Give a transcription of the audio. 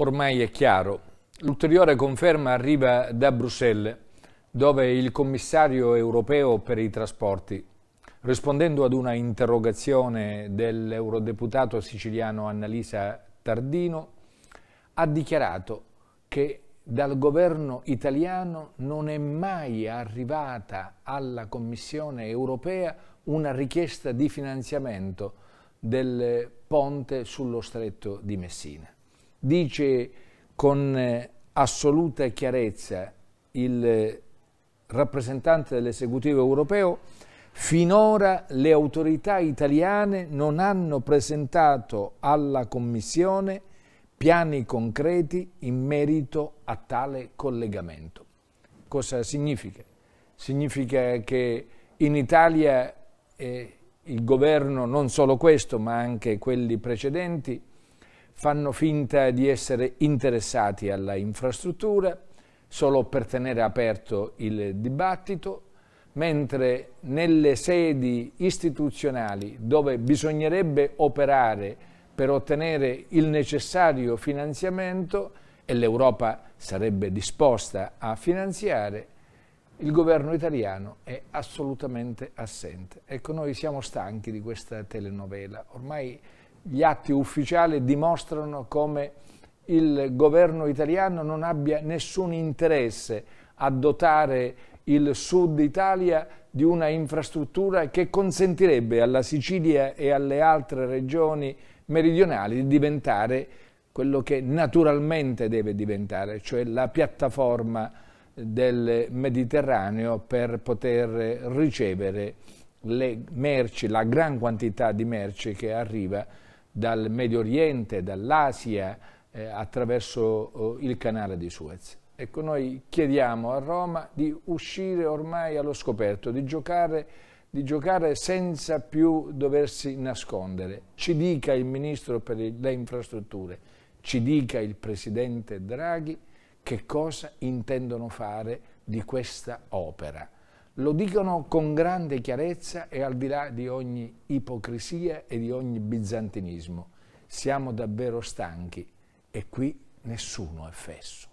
Ormai è chiaro, l'ulteriore conferma arriva da Bruxelles, dove il commissario europeo per i trasporti, rispondendo ad una interrogazione dell'eurodeputato siciliano Annalisa Tardino, ha dichiarato che dal governo italiano non è mai arrivata alla Commissione europea una richiesta di finanziamento del ponte sullo stretto di Messina dice con eh, assoluta chiarezza il eh, rappresentante dell'esecutivo europeo, finora le autorità italiane non hanno presentato alla Commissione piani concreti in merito a tale collegamento. Cosa significa? Significa che in Italia eh, il governo, non solo questo ma anche quelli precedenti, fanno finta di essere interessati alla infrastruttura solo per tenere aperto il dibattito, mentre nelle sedi istituzionali dove bisognerebbe operare per ottenere il necessario finanziamento e l'Europa sarebbe disposta a finanziare, il governo italiano è assolutamente assente. Ecco, noi siamo stanchi di questa telenovela, ormai gli atti ufficiali dimostrano come il governo italiano non abbia nessun interesse a dotare il sud Italia di una infrastruttura che consentirebbe alla Sicilia e alle altre regioni meridionali di diventare quello che naturalmente deve diventare, cioè la piattaforma del Mediterraneo per poter ricevere le merci, la gran quantità di merci che arriva dal Medio Oriente, dall'Asia, eh, attraverso eh, il canale di Suez. Ecco, noi chiediamo a Roma di uscire ormai allo scoperto, di giocare, di giocare senza più doversi nascondere. Ci dica il Ministro per le Infrastrutture, ci dica il Presidente Draghi che cosa intendono fare di questa opera. Lo dicono con grande chiarezza e al di là di ogni ipocrisia e di ogni bizantinismo. Siamo davvero stanchi e qui nessuno è fesso.